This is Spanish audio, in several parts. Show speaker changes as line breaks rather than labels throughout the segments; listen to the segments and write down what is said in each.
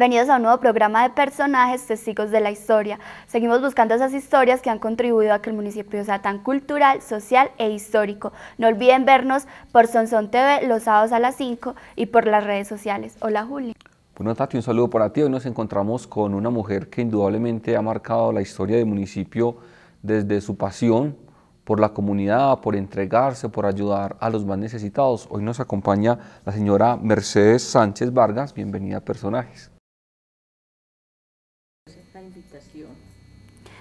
Bienvenidos a un nuevo programa de personajes testigos de la historia. Seguimos buscando esas historias que han contribuido a que el municipio sea tan cultural, social e histórico. No olviden vernos por Sonson TV los sábados a las 5 y por las redes sociales. Hola Juli.
Bueno Tati, un saludo para ti. Hoy nos encontramos con una mujer que indudablemente ha marcado la historia del municipio desde su pasión por la comunidad, por entregarse, por ayudar a los más necesitados. Hoy nos acompaña la señora Mercedes Sánchez Vargas. Bienvenida a Personajes.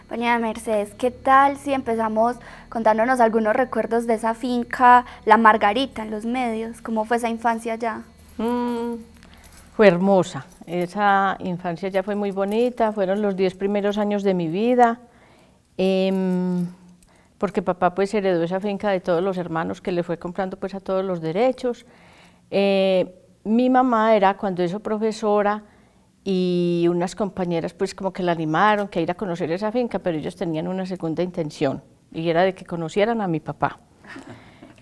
Doña Mercedes, ¿qué tal si empezamos contándonos algunos recuerdos de esa finca, La Margarita, en los medios? ¿Cómo fue esa infancia allá? Mm,
fue hermosa, esa infancia ya fue muy bonita, fueron los diez primeros años de mi vida, em, porque papá pues heredó esa finca de todos los hermanos que le fue comprando pues a todos los derechos. Eh, mi mamá era cuando hizo profesora, y unas compañeras pues como que la animaron que a ir a conocer esa finca, pero ellos tenían una segunda intención y era de que conocieran a mi papá.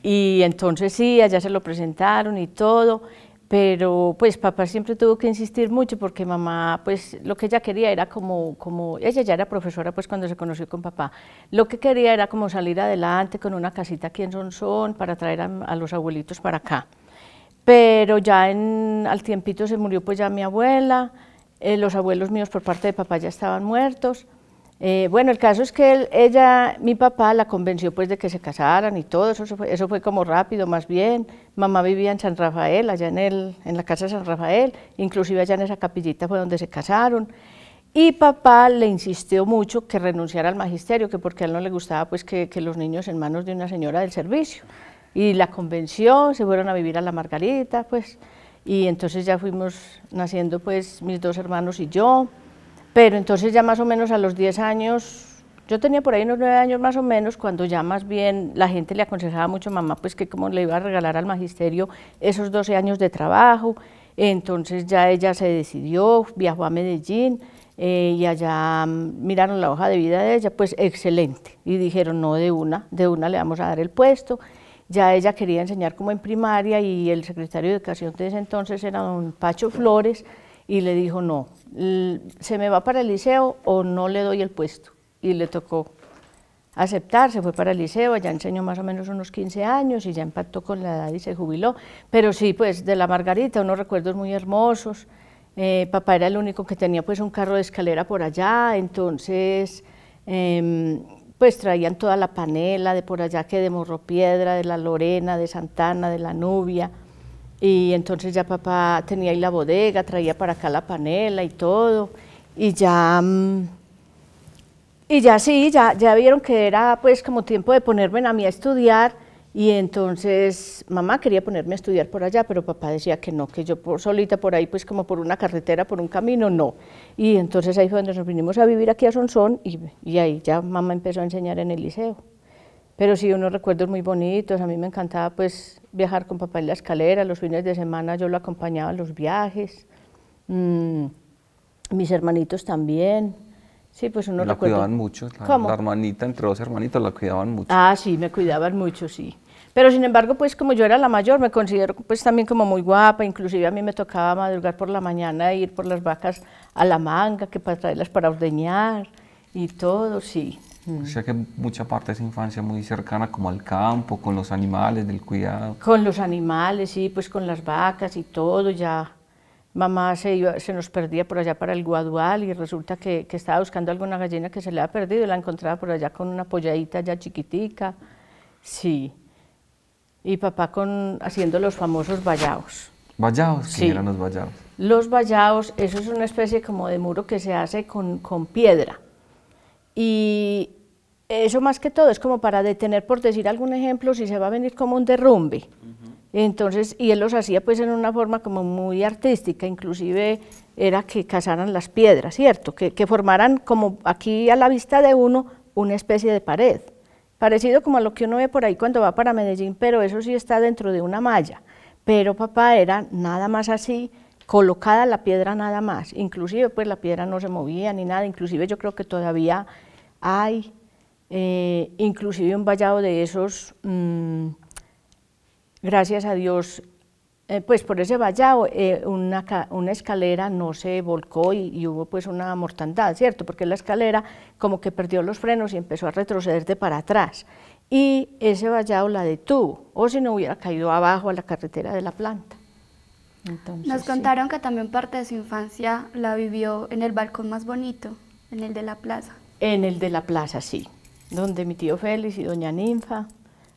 Y entonces sí, allá se lo presentaron y todo, pero pues papá siempre tuvo que insistir mucho porque mamá, pues lo que ella quería era como, como ella ya era profesora pues cuando se conoció con papá, lo que quería era como salir adelante con una casita aquí en Son para traer a, los abuelitos para acá. Pero ya en, al tiempito se murió pues ya mi abuela, eh, los abuelos míos por parte de papá ya estaban muertos. Eh, bueno, el caso es que ella, mi papá la convenció pues de que se casaran y todo, eso, eso, fue, como rápido más bien. Mamá vivía en San Rafael, allá en, el, en la casa de San Rafael, inclusive allá en esa capillita fue donde se casaron. Y papá le insistió mucho que renunciara al magisterio, que porque a él no le gustaba pues que, que los niños en manos de una señora del servicio. Y la convenció, se fueron a vivir a la Margarita, pues y entonces ya fuimos naciendo pues mis dos hermanos y yo, pero entonces ya más o menos a los 10 años yo tenía por ahí unos 9 años más o menos, cuando ya más bien la gente le aconsejaba mucho a mamá, pues que cómo le iba a regalar al magisterio esos 12 años de trabajo, entonces ya ella se decidió, viajó a Medellín eh, y allá mm, miraron la hoja de vida de ella, pues excelente, y dijeron, no, de una, de una le vamos a dar el puesto, ya ella quería enseñar como en primaria y el secretario de Educación de ese entonces era don Pacho Flores y le dijo, no, se me va para el liceo o no le doy el puesto. Y le tocó aceptar, se fue para el liceo, ya enseñó más o menos unos 15 años y ya impactó con la edad y se jubiló. Pero sí, pues de la Margarita, unos recuerdos muy hermosos. Eh, papá era el único que tenía pues un carro de escalera por allá, entonces... Em, pues traían toda la panela de por allá que de Morro Piedra, de la Lorena, de Santana, de la Nubia. Y entonces ya papá tenía ahí la bodega, traía para acá la panela y todo. Y ya, mm, y sí, ya, ya vieron que era pues como tiempo de ponerme a mí a estudiar y entonces mamá quería ponerme a estudiar por allá, pero papá decía que no, que yo por solita por ahí, pues como por una carretera, por un camino, no. Y entonces ahí fue donde nos vinimos a vivir aquí a Sonsón y, ahí ya mamá empezó a enseñar en el liceo. Pero sí, unos recuerdos muy bonitos, a mí me encantaba pues viajar con papá en la escalera, los fines de semana yo lo acompañaba en los viajes, mm, mis hermanitos también. Sí, pues uno la cuidaban mucho,
la, la, hermanita, entre dos hermanitos, la cuidaban mucho.
Ah, sí, me cuidaban mucho, sí. Pero sin embargo, pues como yo era la mayor, me considero pues también como muy guapa, inclusive a mí me tocaba madrugar por la mañana e ir por las vacas a la manga, que para traerlas para ordeñar y todo,
sí. Mm. O sea que mucha parte de esa infancia muy cercana como al campo, con los animales, del cuidado.
Con los animales, sí, pues con las vacas y todo, ya mamá se, se nos perdía por allá para el Guadual y resulta que, estaba buscando alguna gallina que se le había perdido y la encontraba por allá con una polladita ya chiquitica. Sí. Y papá con, haciendo los famosos vallados.
¿Vallaos? Sí. eran los vallados.
Los vallados, eso es una especie como de muro que se hace con, piedra. Y eso más que todo es como para detener, por decir algún ejemplo, si se va a venir como un derrumbe. Entonces, y él los hacía pues en una forma como muy artística, inclusive era que cazaran las piedras, ¿cierto? Que, formaran como aquí a la vista de uno una especie de pared, parecido como a lo que uno ve por ahí cuando va para Medellín, pero eso sí está dentro de una malla. Pero papá era nada más así, colocada la piedra nada más, inclusive pues la piedra no se movía ni nada, inclusive yo creo que todavía hay, eh, inclusive un vallado de esos... Mm, gracias a Dios, eh, pues por ese vallado, eh, una, escalera no se volcó y, hubo pues una mortandad, ¿cierto? Porque la escalera como que perdió los frenos y empezó a retroceder de para atrás. Y ese vallado la detuvo, o si no hubiera caído abajo a la carretera de la planta. Nos contaron
que también parte de su infancia la vivió en el balcón más bonito, en el de la plaza.
En el de la plaza, sí, donde mi tío Félix y doña Ninfa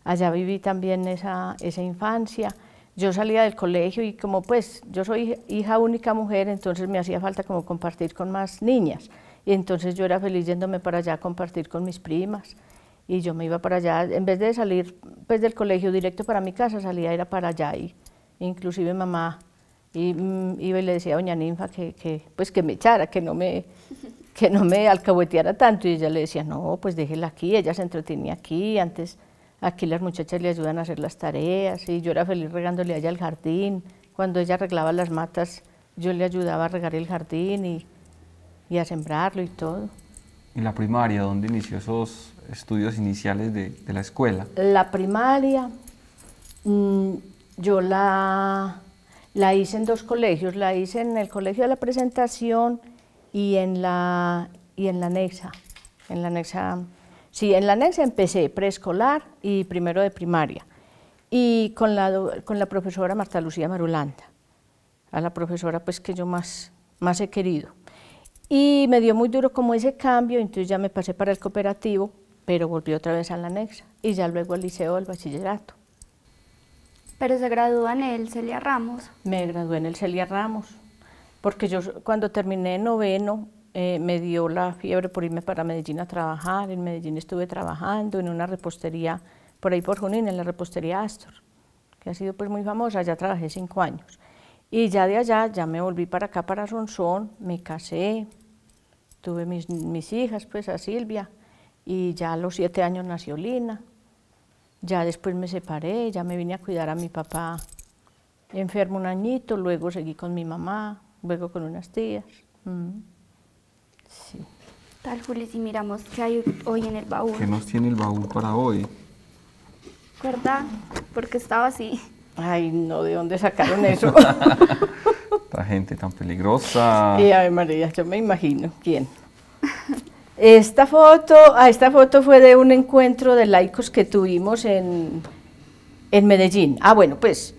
allá viví también esa, esa infancia. Yo salía del colegio y como pues yo soy hija única mujer, entonces me hacía falta como compartir con más niñas. Y entonces yo era feliz yéndome para allá a compartir con mis primas. Y yo me iba para allá, en vez de salir pues del colegio directo para mi casa, salía era para allá y inclusive mamá y, mm, iba y le decía a doña Ninfa que, que, pues que me echara, que no me, que no me alcahueteara tanto. Y ella le decía, no, pues déjela aquí, ella se entretenía aquí, antes Aquí las muchachas le ayudan a hacer las tareas y yo era feliz regándole allá ella el jardín. Cuando ella arreglaba las matas, yo le ayudaba a regar el jardín y, a sembrarlo y todo.
¿Y la primaria dónde inició esos estudios iniciales de, la escuela?
La primaria mm, yo la, la hice en dos colegios. La hice en el Colegio de la Presentación y en la, y en la Nexa, en la Nexa Sí, en la anexa empecé preescolar y primero de primaria, y con la, con la profesora Marta Lucía Marulanda, a la profesora pues que yo más, más he querido. Y me dio muy duro como ese cambio, entonces ya me pasé para el cooperativo, pero volví otra vez a la anexa, y ya luego al liceo, al bachillerato.
Pero se gradúa en el Celia Ramos.
Me gradué en el Celia Ramos, porque yo cuando terminé noveno eh, me dio la fiebre por irme para Medellín a trabajar. En Medellín estuve trabajando en una repostería, por ahí por Junín, en la repostería Astor, que ha sido pues muy famosa, ya trabajé cinco años. Y ya de allá, ya me volví para acá, para Sonsón, me casé, tuve mis, mis hijas, pues a Silvia, y ya a los siete años nació Lina. Ya después me separé, ya me vine a cuidar a mi papá enfermo un añito, luego seguí con mi mamá, luego con
unas tías.
Mm.
Sí.
Tal, Juli, si miramos qué hay hoy en el baúl. ¿Qué
nos tiene el baúl para hoy?
¿Verdad? Porque estaba así.
Ay, no, ¿de dónde sacaron eso? Esta
gente tan peligrosa. Sí, a
María, yo me imagino quién. Esta foto, ah, esta foto fue de un encuentro de laicos que tuvimos en, en Medellín. Ah, bueno, pues,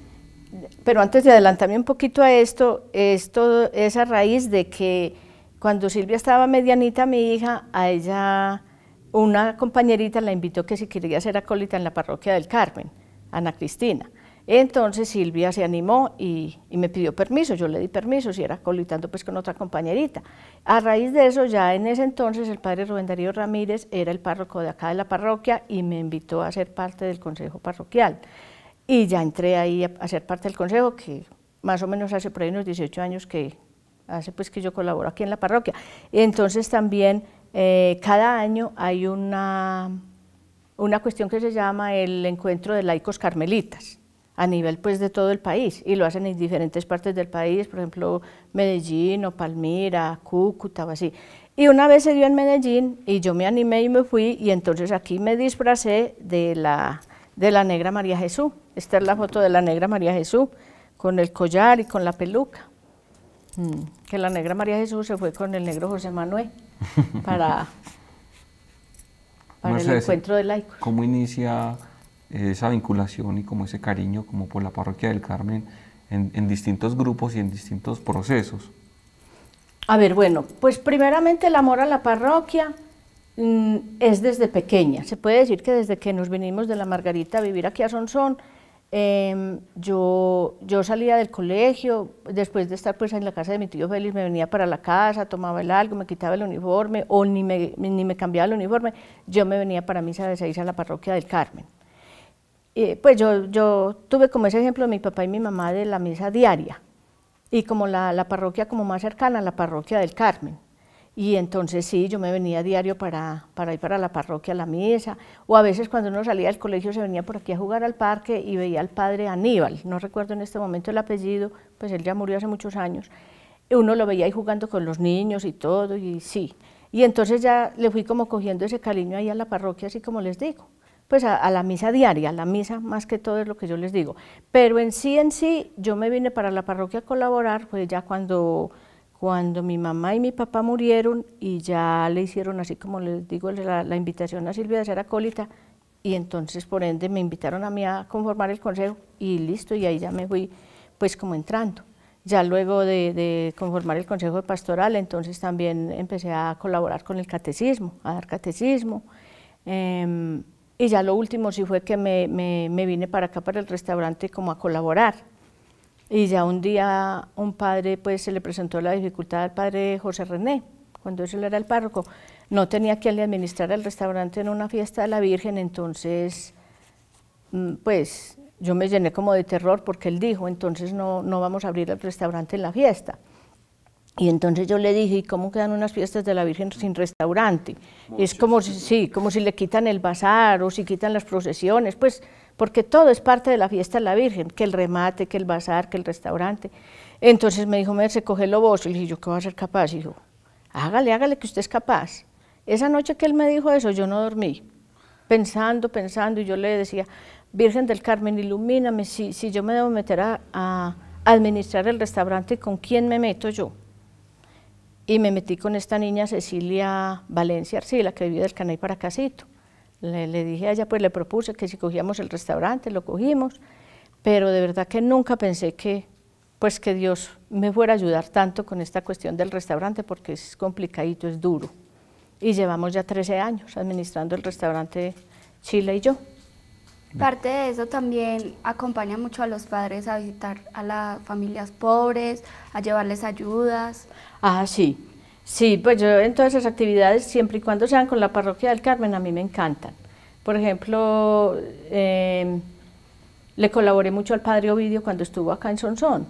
pero antes de adelantarme un poquito a esto, esto es a raíz de que cuando Silvia estaba medianita, mi hija, a ella una compañerita la invitó que si quería ser acólita en la parroquia del Carmen, Ana Cristina. Entonces Silvia se animó y, me pidió permiso, yo le di permiso, si era acolitando pues con otra compañerita. A raíz de eso, ya en ese entonces el padre Rubén Darío Ramírez era el párroco de acá de la parroquia y me invitó a ser parte del consejo parroquial. Y ya entré ahí a, a ser parte del consejo, que más o menos hace por ahí unos 18 años que, hace pues que yo colaboro aquí en la parroquia. Entonces también eh, cada año hay una, una cuestión que se llama el encuentro de laicos carmelitas a nivel pues de todo el país y lo hacen en diferentes partes del país, por ejemplo Medellín o Palmira, Cúcuta o así. Y una vez se dio en Medellín y yo me animé y me fui y entonces aquí me disfracé de la, de la negra María Jesús. Esta es la foto de la negra María Jesús con el collar y con la peluca. Mm. Que la negra María Jesús se fue con el negro José Manuel para,
el encuentro de laicos. ¿Cómo inicia esa vinculación y como ese cariño como por la parroquia del Carmen en, distintos grupos y en distintos procesos?
A ver, bueno, pues primeramente el amor a la parroquia mm, es desde pequeña. Se puede decir que desde que nos vinimos de la Margarita a vivir aquí a Sonsón, Em, yo, yo salía del colegio, después de estar pues en la casa de mi tío Félix, me venía para la casa, tomaba el algo, me quitaba el uniforme o ni me, ni cambiaba el uniforme, yo me venía para misa de seis a la parroquia del Carmen. Eh, pues yo, tuve como ese ejemplo mi papá y mi mamá de la misa diaria y como la, la parroquia como más cercana, la parroquia del Carmen. Y entonces sí, yo me venía diario para, para ir para la parroquia, a la misa, o a veces cuando uno salía del colegio se venía por aquí a jugar al parque y veía al padre Aníbal, no recuerdo en este momento el apellido, pues él ya murió hace muchos años, uno lo veía ahí jugando con los niños y todo, y sí. Y entonces ya le fui como cogiendo ese cariño ahí a la parroquia, así como les digo, pues a, a la misa diaria, a la misa más que todo es lo que yo les digo. Pero en sí, en sí, yo me vine para la parroquia a colaborar, pues ya cuando cuando mi mamá y mi papá murieron y ya le hicieron, así como les digo, la, invitación a Silvia de ser acólita, y entonces por ende me invitaron a mí a conformar el consejo y listo, y ahí ya me fui pues como entrando. Ya luego de, conformar el consejo de pastoral, entonces también empecé a colaborar con el catecismo, a dar catecismo. Em, y ya lo último sí fue que me, vine para acá, para el restaurante, como a colaborar. Y ya un día un padre, pues se le presentó la dificultad al padre José René, cuando él era el párroco. No tenía quien le administrar el restaurante en una fiesta de la Virgen, entonces, mm, pues yo me llené como de terror porque él dijo, entonces no, no vamos a abrir el restaurante en la fiesta. Y entonces yo le dije, ¿y cómo quedan unas fiestas de la Virgen sin restaurante? Es como si, como si le quitan el bazar o si quitan las procesiones, pues porque todo es parte de la fiesta de la Virgen, que el remate, que el bazar, que el restaurante. Entonces me dijo, coge lo vos. Y le dije, ¿yo qué voy a ser capaz? Y dijo, hágale, hágale, que usted es capaz. Esa noche que él me dijo eso, yo no dormí, pensando, pensando, y yo le decía, Virgen del Carmen, ilumíname, si, yo me debo meter a, administrar el restaurante, ¿con quién me meto yo? Y me metí con esta niña Cecilia Valencia Arcila, que vivía del Canay para Casito. Le, dije a ella, pues le propuse que si cogíamos el restaurante, lo cogimos, pero de verdad que nunca pensé que, pues que Dios me fuera a ayudar tanto con esta cuestión del restaurante, porque es complicadito, es duro. Y llevamos ya 13 años administrando el restaurante Chile y yo.
Parte de eso también acompaña mucho a los padres a visitar a las familias pobres, a llevarles ayudas.
Ah, sí. Sí, pues yo en todas esas actividades, siempre y cuando sean con la parroquia del Carmen, a mí me encantan. Por ejemplo, em, le colaboré mucho al padre Ovidio cuando estuvo acá en Sonsón,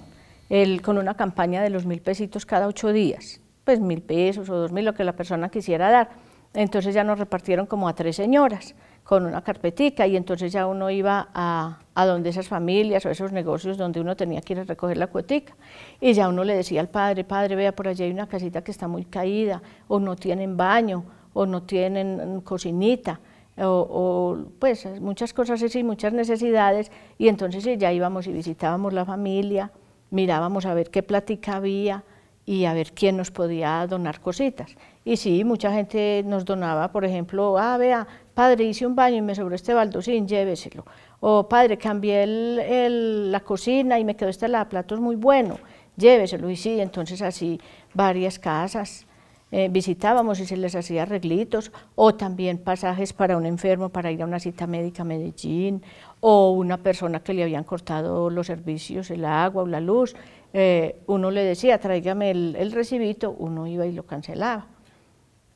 él, con una campaña de los mil pesitos cada ocho días, pues mil pesos o dos mil, lo que la persona quisiera dar. Entonces ya nos repartieron como a tres señoras con una carpetica y entonces ya uno iba a, a, donde esas familias o esos negocios donde uno tenía que ir a recoger la cuotica y ya uno le decía al padre, padre vea por allí hay una casita que está muy caída o no tienen baño o no tienen mm, cocinita o, o pues muchas cosas así, muchas necesidades y entonces ya íbamos y visitábamos la familia, mirábamos a ver qué plática había, y a ver quién nos podía donar cositas. Y sí, mucha gente nos donaba, por ejemplo, ah, vea, padre, hice un baño y me sobró este baldosín, lléveselo. O padre, cambié la cocina y me quedó este lavaplatos muy bueno, lléveselo. Y sí, entonces así varias casas eh, visitábamos y se les hacía arreglitos, o también pasajes para un enfermo para ir a una cita médica a Medellín, o una persona que le habían cortado los servicios, el agua o la luz, eh, uno le decía, tráigame el recibito, uno iba y lo cancelaba.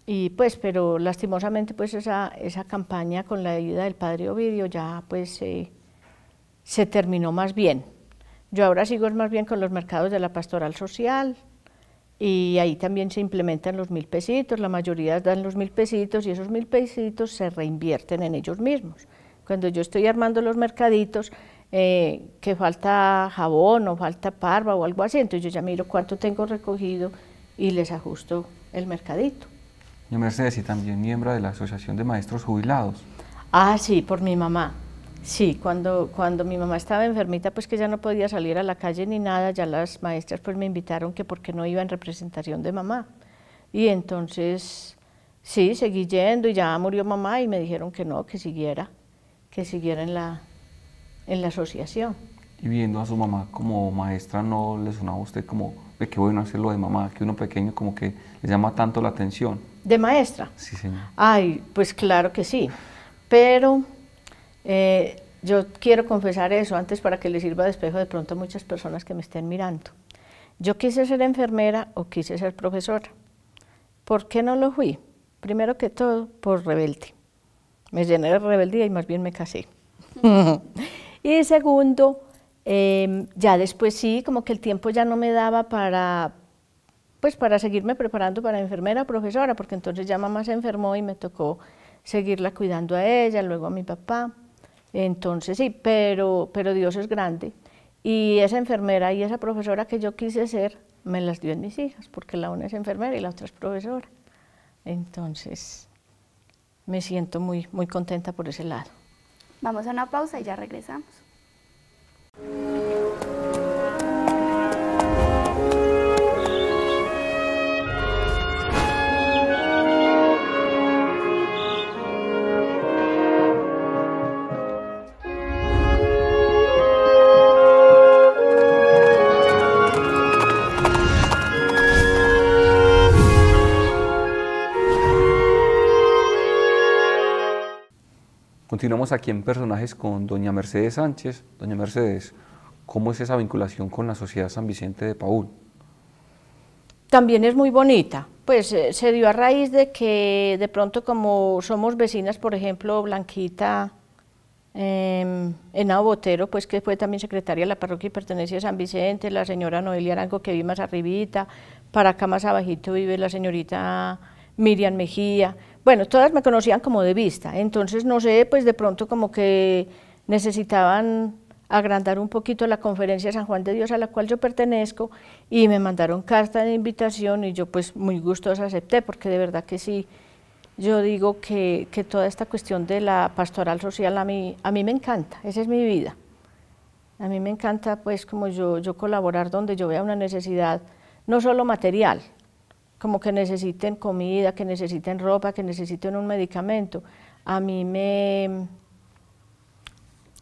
Y pues, pero lastimosamente, pues esa, esa campaña con la ayuda del padre Ovidio ya pues eh, se terminó más bien. Yo ahora sigo más bien con los mercados de la pastoral social y ahí también se implementan los mil pesitos, la mayoría dan los mil pesitos y esos mil pesitos se reinvierten en ellos mismos. Cuando yo estoy armando los mercaditos, eh, que falta jabón o falta parva o algo así, entonces yo ya miro cuánto tengo recogido y les ajusto el mercadito.
Mercedes, y también miembro de la Asociación de Maestros Jubilados.
Ah, sí, por mi mamá. Sí, cuando, cuando mi mamá estaba enfermita, pues que ya no podía salir a la calle ni nada, ya las maestras pues me invitaron que porque no iba en representación de mamá. Y entonces, sí, seguí yendo y ya murió mamá y me dijeron que no, que siguiera, que siguiera en la, en la asociación.
Y viendo a su mamá como maestra, ¿no le sonaba a usted como de que bueno hacer lo de mamá, que uno pequeño como que le llama tanto la atención?
¿De maestra? Sí, sí. Ay, pues claro que sí, pero eh, yo quiero confesar eso antes para que le sirva de espejo de pronto a muchas personas que me estén mirando. Yo quise ser enfermera o quise ser profesora. ¿Por qué no lo fui? Primero que todo, por rebelde. Me llené de rebeldía y más bien me casé. y segundo, em, ya después sí, como que el tiempo ya no me daba para, pues para seguirme preparando para enfermera, profesora, porque entonces ya mamá se enfermó y me tocó seguirla cuidando a ella, luego a mi papá. Entonces sí, pero, pero Dios es grande. Y esa enfermera y esa profesora que yo quise ser, me las dio en mis hijas, porque la una es enfermera y la otra es profesora. Entonces, me siento muy, muy contenta por ese lado.
Vamos a una pausa y ya regresamos.
Continuamos aquí en personajes con doña Mercedes Sánchez. Doña Mercedes, ¿cómo es esa vinculación con la sociedad San Vicente de Paúl?
También es muy bonita, pues eh, se dio a raíz de que de pronto como somos vecinas, por ejemplo, Blanquita eh, Henao Botero, pues que fue también secretaria de la parroquia y pertenece a San Vicente, la señora Noelia Arango que vive más arribita, para acá más abajito vive la señorita Miriam Mejía, bueno, todas me conocían como de vista, entonces no sé, pues de pronto como que necesitaban agrandar un poquito la conferencia de San Juan de Dios a la cual yo pertenezco y me mandaron carta de invitación y yo pues muy gustosa acepté porque de verdad que sí, yo digo que, toda esta cuestión de la pastoral social a mí, a mí me encanta, esa es mi vida. A mí me encanta pues como yo, yo colaborar donde yo vea una necesidad no solo material, como que necesiten comida, que necesiten ropa, que necesiten un medicamento. A mí me...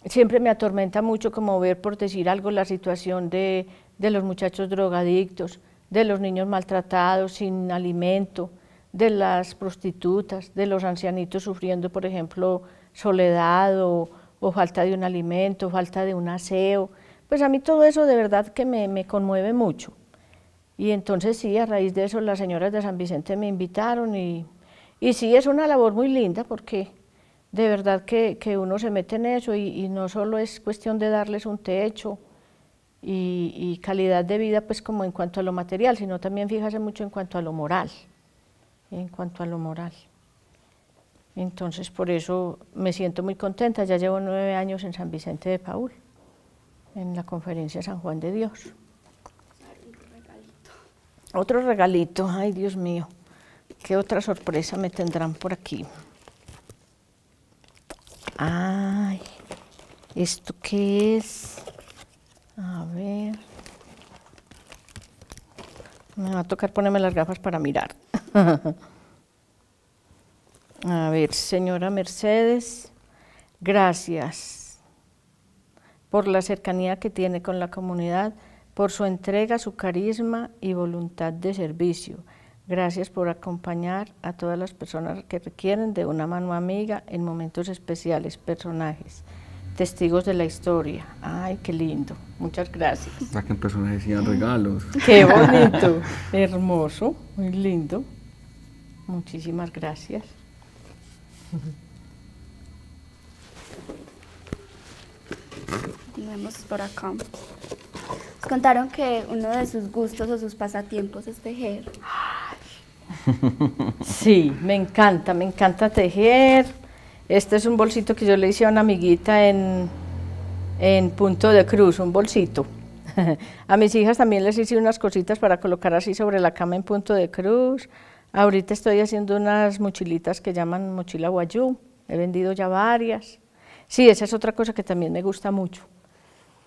Siempre me atormenta mucho como ver, por decir algo, la situación de, los muchachos drogadictos, de los niños maltratados, sin alimento, de las prostitutas, de los ancianitos sufriendo, por ejemplo, soledad o, falta de un alimento, falta de un aseo. Pues a mí todo eso de verdad que me conmueve mucho. Y entonces sí, a raíz de eso las señoras de San Vicente me invitaron y, y sí, es una labor muy linda porque de verdad que, uno se mete en eso y, no solo es cuestión de darles un techo y, y, calidad de vida pues como en cuanto a lo material, sino también fíjase mucho en cuanto a lo moral, en cuanto a lo moral. Entonces por eso me siento muy contenta, ya llevo nueve años en San Vicente de Paul, en la conferencia San Juan de Dios. Otro regalito, ay Dios mío, qué otra sorpresa me tendrán por aquí. Ay, ¿esto qué es? A ver. Me va a tocar ponerme las gafas para mirar. a ver, señora Mercedes, gracias por la cercanía que tiene con la comunidad por su entrega, su carisma y voluntad de servicio. Gracias por acompañar a todas las personas que requieren de una mano amiga en momentos especiales, personajes, testigos de la historia. Ay, qué lindo. Muchas gracias.
Saquen personajes y regalos. Qué bonito,
hermoso, muy lindo. Muchísimas gracias.
Vemos por acá. Pues contaron que uno de sus gustos o sus pasatiempos es tejer.
Sí, me encanta, me encanta tejer. Este es un bolsito que yo le hice a una amiguita en, en Punto de Cruz, un bolsito. A mis hijas también les hice unas cositas para colocar así sobre la cama en Punto de Cruz. Ahorita estoy haciendo unas mochilitas que llaman mochila guayú. He vendido ya varias. Sí, esa es otra cosa que también me gusta mucho.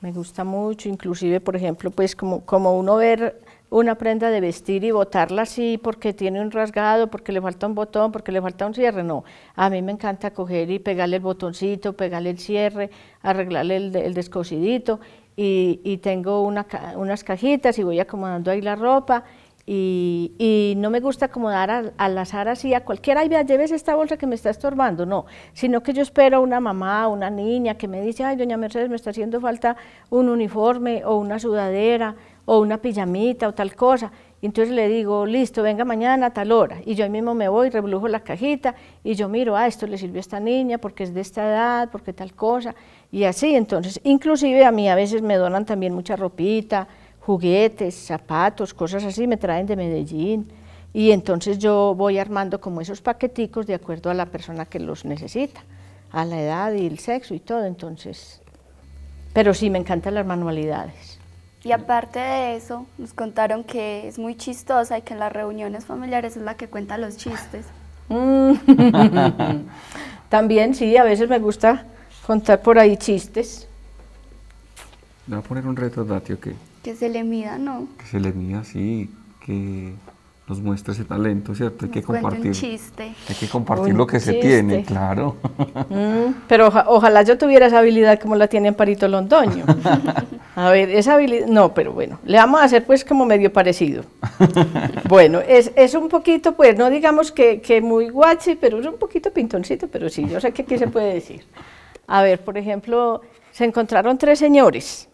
Me gusta mucho, inclusive, por ejemplo, pues como, como uno ver una prenda de vestir y botarla así porque tiene un rasgado, porque le falta un botón, porque le falta un cierre, no. A mí me encanta coger y pegarle el botoncito, pegarle el cierre, arreglarle el, el descosidito y, y tengo unas cajitas y voy acomodando ahí la ropa y, no me gusta acomodar al, azar así a cualquiera, ay, vea, lleves esta bolsa que me está estorbando, no, sino que yo espero a una mamá, una niña que me dice, ay, doña Mercedes, me está haciendo falta un uniforme o una sudadera o una pijamita o tal cosa, y entonces le digo, listo, venga mañana a tal hora, y yo ahí mismo me voy, reblujo la cajita, y yo miro, ah, esto le sirvió a esta niña porque es de esta edad, porque tal cosa, y así, entonces, inclusive a mí a veces me donan también mucha ropita, juguetes, zapatos, cosas así me traen de Medellín. Y entonces yo voy armando como esos paqueticos de acuerdo a la persona que los necesita, a la edad y el sexo y todo. Entonces, pero sí me encantan las manualidades.
Y aparte de eso, nos contaron que es muy chistosa y que en las reuniones familiares es la que cuenta los chistes.
También sí, a veces me gusta contar por ahí chistes.
¿Me va a poner un reto o qué?
Que se le mida, ¿no?
Que se le mida, sí, que nos muestre ese talento, ¿cierto? Hay que compartir. Un Hay que compartir lo que se tiene, claro.
Mm, pero ojalá yo tuviera esa habilidad como la tiene Parito Londoño. A ver, esa habilidad, no, pero bueno, le vamos a hacer pues como medio parecido. Bueno, es, un poquito, pues no digamos que, muy guachi, pero es un poquito pintoncito, pero sí, yo sé que se puede decir. A ver, por ejemplo, se encontraron tres señores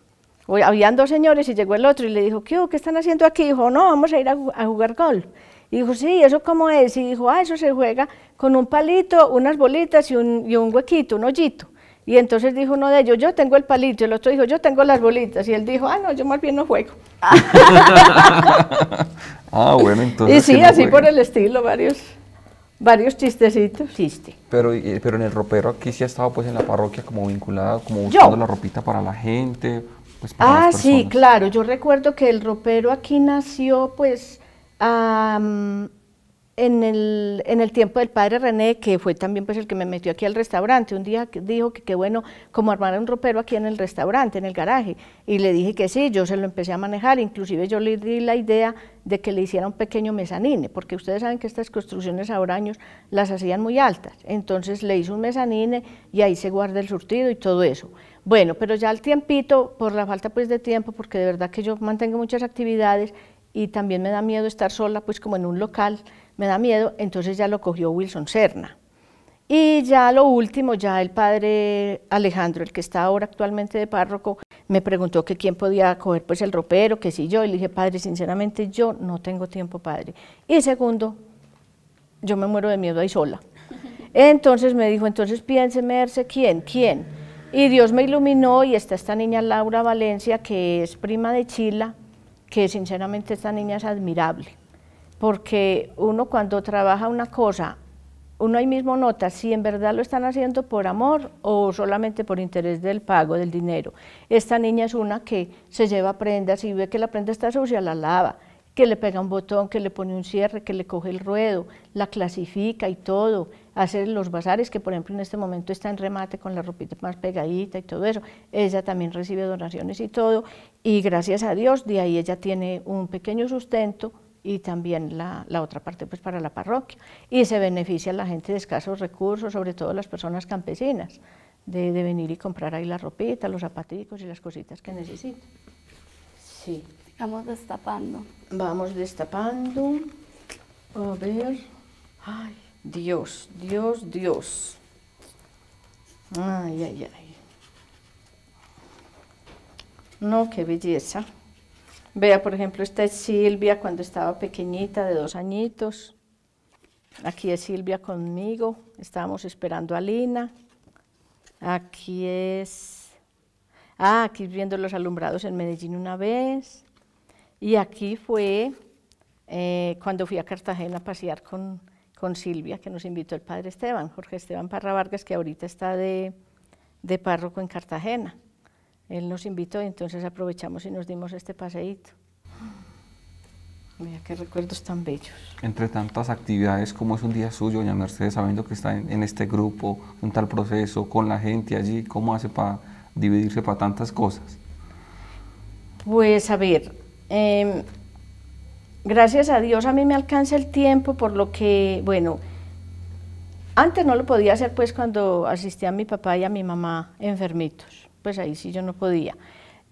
habían dos señores y llegó el otro y le dijo, ¿qué, qué están haciendo aquí? dijo, no, vamos a ir a, jugar gol. Y dijo, sí, ¿eso cómo es? Y dijo, ah, eso se juega con un palito, unas bolitas y un, huequito, un hoyito. Y entonces dijo uno de ellos, yo tengo el palito, y el otro dijo, yo tengo las bolitas. Y él dijo, ah, no, yo más bien no juego.
ah, bueno, entonces. Y sí, así por
el estilo, varios, varios chistecitos. Chiste.
Pero, pero en el ropero aquí sí ha estado pues en la parroquia como vinculada, como buscando la ropita para la gente, pues, ah, sí,
claro. Yo recuerdo que el ropero aquí nació, pues, en, el, en el tiempo del padre René, que fue también pues el que me metió aquí al restaurante. Un día dijo que qué bueno, como armar un ropero aquí en el restaurante, en el garaje. Y le dije que sí, yo se lo empecé a manejar. Inclusive yo le di la idea de que le hiciera un pequeño mezanine, porque ustedes saben que estas construcciones ahora años las hacían muy altas. Entonces le hice un mezanine y ahí se guarda el surtido y todo eso. Bueno, pero ya al tiempito, por la falta pues de tiempo, porque de verdad que yo mantengo muchas actividades y también me da miedo estar sola pues como en un local, me da miedo, entonces ya lo cogió Wilson Serna. Y ya lo último, ya el padre Alejandro, el que está ahora actualmente de párroco, me preguntó que quién podía coger pues el ropero, que si yo, y le dije, padre, sinceramente yo no tengo tiempo, padre. Y segundo, yo me muero de miedo ahí sola. Entonces me dijo, entonces piense, Merce, ¿quién? ¿Quién? Y Dios me iluminó y está esta niña Laura Valencia, que es prima de Chila, que sinceramente esta niña es admirable, porque uno cuando trabaja una cosa, uno ahí mismo nota si en verdad lo están haciendo por amor o solamente por interés del pago, del dinero. Esta niña es una que se lleva prendas y ve que la prenda está sucia, la lava, que le pega un botón, que le pone un cierre, que le coge el ruedo, la clasifica y todo, hacer los bazares, que por ejemplo en este momento está en remate con la ropita más pegadita y todo eso, ella también recibe donaciones y todo, y gracias a Dios de ahí ella tiene un pequeño sustento y también la, la otra parte pues para la parroquia, y se beneficia a la gente de escasos recursos, sobre todo las personas campesinas, de, venir y comprar ahí la ropita, los zapaticos y las cositas que necesitan. Sí.
Vamos destapando.
Vamos destapando. A ver. Ay, Dios, Dios, Dios. Ay, ay, ay. No, qué belleza. Vea, por ejemplo, esta es Silvia cuando estaba pequeñita, de dos añitos. Aquí es Silvia conmigo. Estábamos esperando a Lina. Aquí es... Ah, aquí viendo los alumbrados en Medellín una vez. Y aquí fue eh, cuando fui a Cartagena a pasear con, Silvia, que nos invitó el padre Esteban, Jorge Esteban Parra Vargas, que ahorita está de, párroco en Cartagena. Él nos invitó y entonces aprovechamos y nos dimos este paseíto. Mira qué recuerdos tan bellos.
Entre tantas actividades, ¿cómo es un día suyo, doña Mercedes, sabiendo que está en, en este grupo, en tal proceso, con la gente allí? ¿Cómo hace para dividirse para tantas cosas?
Pues a ver, Em, gracias a Dios a mí me alcanza el tiempo, por lo que, bueno, antes no lo podía hacer pues cuando asistía a mi papá y a mi mamá enfermitos, pues ahí sí yo no podía.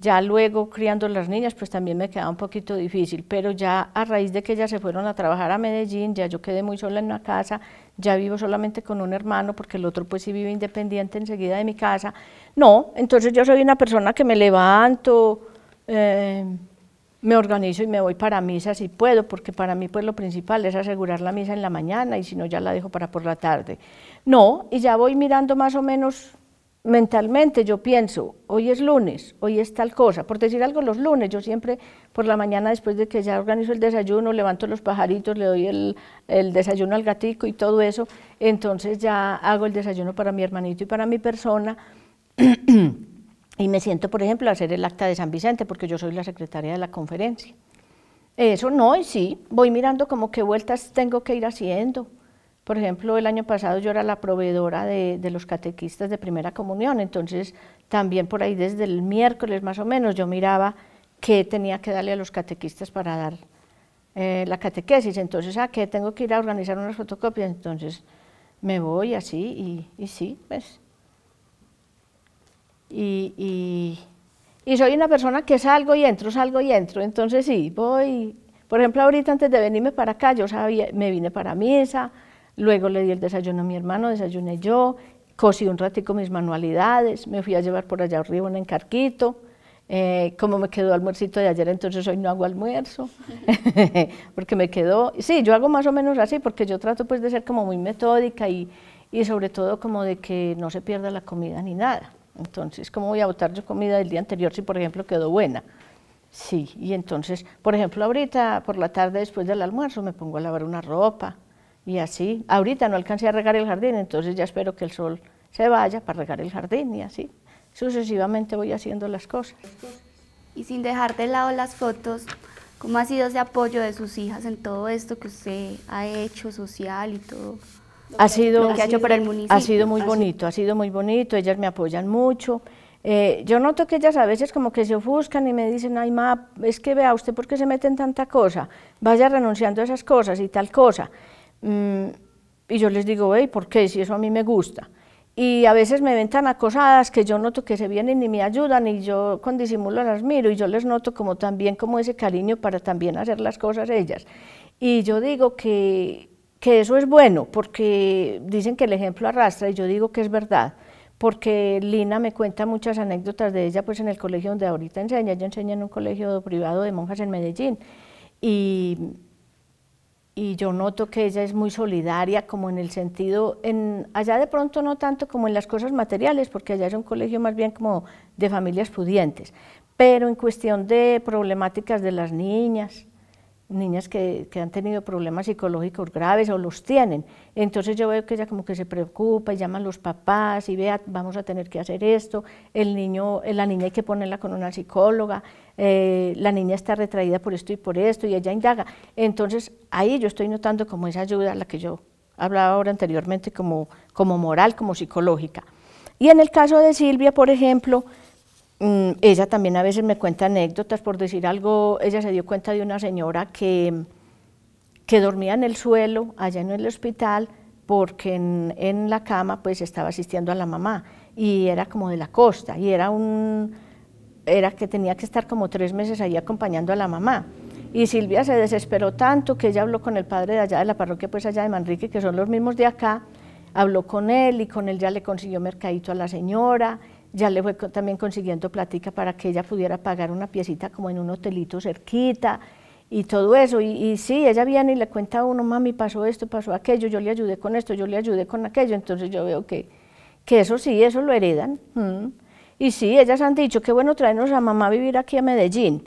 Ya luego criando las niñas pues también me quedaba un poquito difícil, pero ya a raíz de que ellas se fueron a trabajar a Medellín, ya yo quedé muy sola en una casa, ya vivo solamente con un hermano porque el otro pues sí vive independiente enseguida de mi casa. No, entonces yo soy una persona que me levanto, eh, me organizo y me voy para misa si puedo, porque para mí pues lo principal es asegurar la misa en la mañana y si no ya la dejo para por la tarde. No, y ya voy mirando más o menos mentalmente, yo pienso, hoy es lunes, hoy es tal cosa, por decir algo los lunes, yo siempre por la mañana después de que ya organizo el desayuno, levanto los pajaritos, le doy el, el desayuno al gatico y todo eso, entonces ya hago el desayuno para mi hermanito y para mi persona. Y me siento, por ejemplo, a hacer el acta de San Vicente, porque yo soy la secretaria de la conferencia. Eso no, y sí, voy mirando como qué vueltas tengo que ir haciendo. Por ejemplo, el año pasado yo era la proveedora de, los catequistas de primera comunión, entonces también por ahí desde el miércoles más o menos yo miraba qué tenía que darle a los catequistas para dar eh, la catequesis, entonces a ah, qué tengo que ir a organizar unas fotocopias, entonces me voy así y, y sí, pues y, soy una persona que salgo y entro, salgo y entro, entonces sí, voy, por ejemplo, ahorita antes de venirme para acá, yo me vine para misa, luego le di el desayuno a mi hermano, desayuné yo, cosí un ratico mis manualidades, me fui a llevar por allá arriba un encarquito, eh, como me quedó almuercito de ayer, entonces hoy no hago almuerzo, porque me quedó, sí, yo hago más o menos así, porque yo trato pues de ser como muy metódica y, y sobre todo como de que no se pierda la comida ni nada. Entonces, ¿cómo voy a botar yo comida del día anterior si, por ejemplo, quedó buena? Sí, y entonces, por ejemplo, ahorita por la tarde después del almuerzo me pongo a lavar una ropa y así. Ahorita no alcancé a regar el jardín, entonces ya espero que el sol se vaya para regar el jardín y así. Sucesivamente voy haciendo las cosas.
Y sin dejar de lado las fotos, ¿cómo ha sido ese apoyo de sus hijas en todo esto que usted ha hecho social y todo? ha sido, ha sido muy ah,
bonito, ha sido muy bonito, ellas me apoyan mucho. Eh, yo noto que ellas a veces como que se ofuscan y me dicen, ay, ma, es que vea usted por qué se mete en tanta cosa, vaya renunciando a esas cosas y tal cosa. Mm, y yo les digo, ¿por qué? Si eso a mí me gusta. Y a veces me ven tan acosadas que yo noto que se vienen y me ayudan y yo con disimulo las miro y yo les noto como también como ese cariño para también hacer las cosas ellas. Y yo digo que que eso es bueno, porque dicen que el ejemplo arrastra, y yo digo que es verdad, porque Lina me cuenta muchas anécdotas de ella, pues en el colegio donde ahorita enseña, ella enseña en un colegio privado de monjas en Medellín, y, y yo noto que ella es muy solidaria, como en el sentido, en, allá de pronto no tanto como en las cosas materiales, porque allá es un colegio más bien como de familias pudientes, pero en cuestión de problemáticas de las niñas, niñas que, han tenido problemas psicológicos graves o los tienen. Entonces yo veo que ella como que se preocupa y llama a los papás y vea, vamos a tener que hacer esto, el niño, eh, la niña hay que ponerla con una psicóloga, eh, la niña está retraída por esto y por esto y ella indaga. Entonces ahí yo estoy notando como esa ayuda, la que yo hablaba ahora anteriormente como, como moral, como psicológica. Y en el caso de Silvia, por ejemplo, ella también a veces me cuenta anécdotas, por decir algo, ella se dio cuenta de una señora que, que dormía en el suelo, allá en el hospital, porque en, la cama pues estaba asistiendo a la mamá y era como de la costa y era un era que tenía que estar como tres meses ahí acompañando a la mamá y Silvia se desesperó tanto que ella habló con el padre de allá de la parroquia pues allá de Manrique que son los mismos de acá habló con él y con él ya le consiguió mercadito a la señora ya le fue también consiguiendo platica para que ella pudiera pagar una piecita como en un hotelito cerquita y todo eso. Y, sí, ella viene y le cuenta a uno, mami, pasó esto, pasó aquello, yo le ayudé con esto, yo le ayudé con aquello. Entonces yo veo que, que eso sí, eso lo heredan. Mm. Y sí, ellas han dicho, qué bueno traernos a mamá a vivir aquí a Medellín.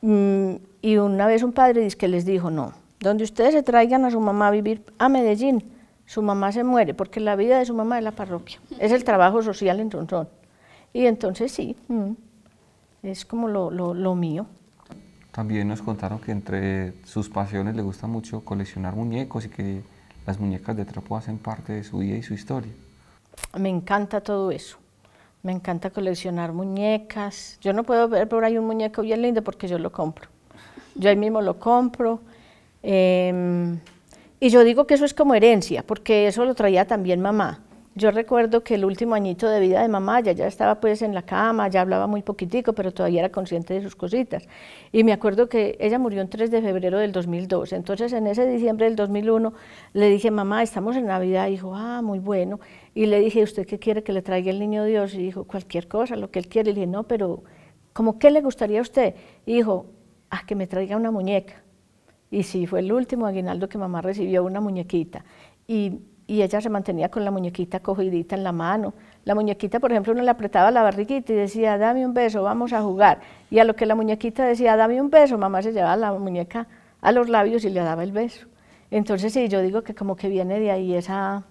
Mm, y una vez un padre dice que les dijo, no, donde ustedes se traigan a su mamá a vivir a Medellín, su mamá se muere, porque la vida de su mamá es la parroquia. Es el trabajo social en Tronzón. Y entonces sí, mm, es como lo, mío.
También nos contaron que entre sus pasiones le gusta mucho coleccionar muñecos y que las muñecas de trapo hacen parte de su vida y su historia.
Me encanta todo eso. Me encanta coleccionar muñecas. Yo no puedo ver por ahí un muñeco bien lindo porque yo lo compro. Yo ahí mismo lo compro. Em, y yo digo que eso es como herencia, porque eso lo traía también mamá. Yo recuerdo que el último añito de vida de mamá, ya, ya estaba pues en la cama, ya hablaba muy poquitico, pero todavía era consciente de sus cositas. Y me acuerdo que ella murió en 3 de febrero del 2002. Entonces en ese diciembre del 2001 le dije, mamá, estamos en Navidad. Y dijo, ah, muy bueno. Y le dije, ¿usted qué quiere que le traiga el niño Dios? Y dijo, cualquier cosa, lo que él quiere. Y le dije, no, pero ¿cómo qué le gustaría a usted? Y dijo, ah, que me traiga una muñeca. Y sí, fue el último aguinaldo que mamá recibió, una muñequita. Y y ella se mantenía con la muñequita cogidita en la mano. La muñequita, por ejemplo, uno le apretaba la barriguita y decía, dame un beso, vamos a jugar. Y a lo que la muñequita decía, dame un beso, mamá se llevaba la muñeca a los labios y le daba el beso. Entonces, sí, yo digo que como que viene de ahí esa,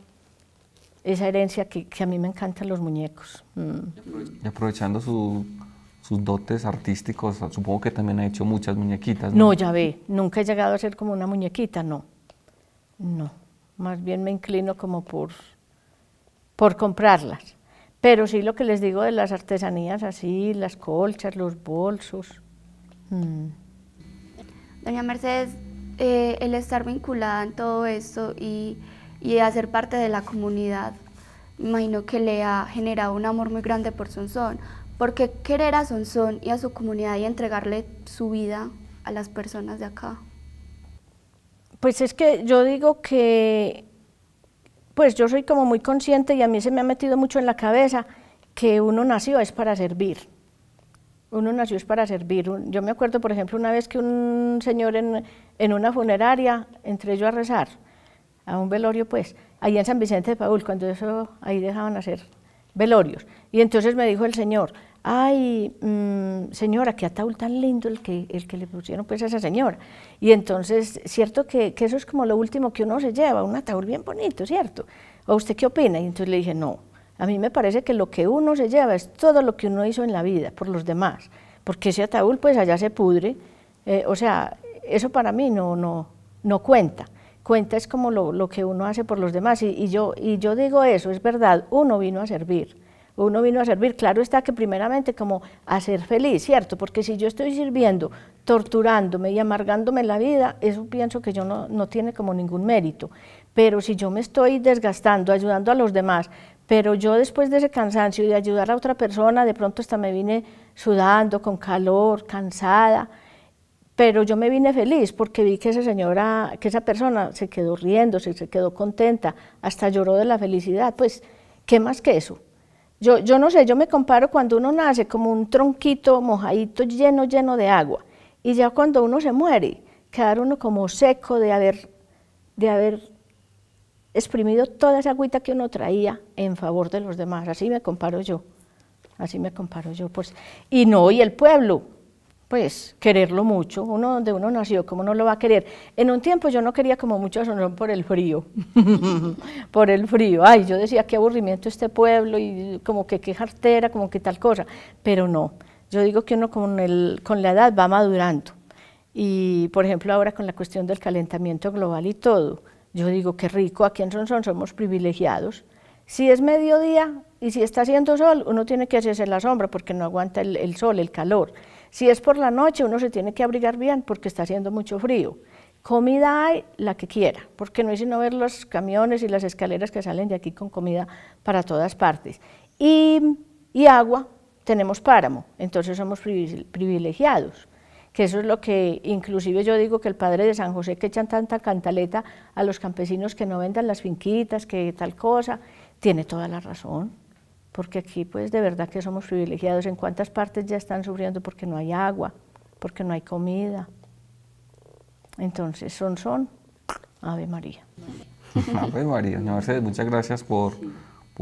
esa herencia que, a mí me encantan los muñecos. Mm.
Y aprovechando sus dotes artísticos, supongo que también ha hecho muchas muñequitas. ¿no? no, ya ve,
nunca he llegado a ser como una muñequita, no. No más bien me inclino como por, por comprarlas. Pero sí lo que les digo de las artesanías así, las colchas, los
bolsos. Mm. Doña Mercedes, eh, el estar vinculada en todo esto y, y hacer parte de la comunidad, imagino que le ha generado un amor muy grande por Sonsón. porque querer a Sonsón y a su comunidad y entregarle su vida a las personas de acá?
Pues es que yo digo que, pues yo soy como muy consciente y a mí se me ha metido mucho en la cabeza que uno nació es para servir. Uno nació es para servir. Yo me acuerdo, por ejemplo, una vez que un señor en, una funeraria entré yo a rezar, a un velorio pues, ahí en San Vicente de Paul, cuando eso ahí dejaban hacer velorios. Y entonces me dijo el señor, ay, mm, señora, qué ataúd tan lindo el que, el que le pusieron pues a esa señora. Y entonces, cierto que, eso es como lo último que uno se lleva, un ataúd bien bonito, ¿cierto? ¿O usted qué opina? Y entonces le dije, no, a mí me parece que lo que uno se lleva es todo lo que uno hizo en la vida por los demás, porque ese ataúd pues allá se pudre, eh, o sea, eso para mí no, no, no cuenta. Cuenta es como lo, que uno hace por los demás yo, y yo digo eso, es verdad, uno vino a servir uno vino a servir. Claro está que primeramente como a ser feliz, ¿cierto? Porque si yo estoy sirviendo, torturándome y amargándome la vida, eso pienso que yo no, tiene como ningún mérito. Pero si yo me estoy desgastando, ayudando a los demás, pero yo después de ese cansancio de ayudar a otra persona, de pronto hasta me vine sudando, con calor, cansada, pero yo me vine feliz porque vi que esa señora, que esa persona se quedó riéndose, se quedó contenta, hasta lloró de la felicidad, pues, ¿qué más que eso? Yo, no sé, yo me comparo cuando uno nace como un tronquito mojadito lleno, lleno de agua. Y ya cuando uno se muere, quedar uno como seco de haber, de haber exprimido toda esa agüita que uno traía en favor de los demás. Así me comparo yo, así me comparo yo. Pues. Y no, y el pueblo, pues quererlo mucho, uno donde uno nació, ¿cómo no lo va a querer? En un tiempo yo no quería como mucho a por el frío, por el frío, ay, yo decía qué aburrimiento este pueblo y como que qué jartera, como que tal cosa, pero no, yo digo que uno con, la edad va madurando y por ejemplo ahora con la cuestión del calentamiento global y todo, yo digo qué rico, aquí en son somos privilegiados, si es mediodía y si está haciendo sol, uno tiene que hacerse la sombra porque no aguanta el sol, el calor, si es por la noche, uno se tiene que abrigar bien porque está haciendo mucho frío. Comida hay la que quiera, porque no es sino ver los camiones y las escaleras que salen de aquí con comida para todas partes. Y, agua, tenemos páramo, entonces somos privilegiados que eso es lo que inclusive yo digo que el padre de San José que echan tanta cantaleta a los campesinos que no vendan las finquitas, que tal cosa, tiene toda la razón porque aquí pues de verdad que somos privilegiados. ¿En cuántas partes ya están sufriendo porque no hay agua, porque no hay comida? Entonces, son, son, Ave María. Ave María,
muchas gracias por,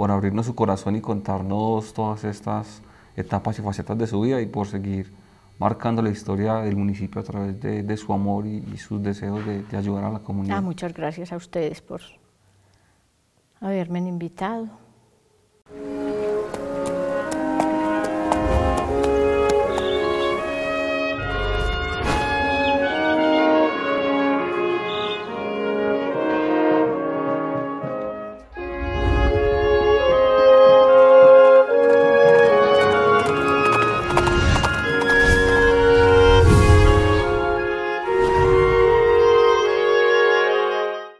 abrirnos su corazón y contarnos todas estas etapas y facetas de su vida y por seguir marcando la historia del municipio a través de, su amor y, sus deseos de, ayudar a la comunidad. Ah,
muchas gracias a ustedes por haberme invitado.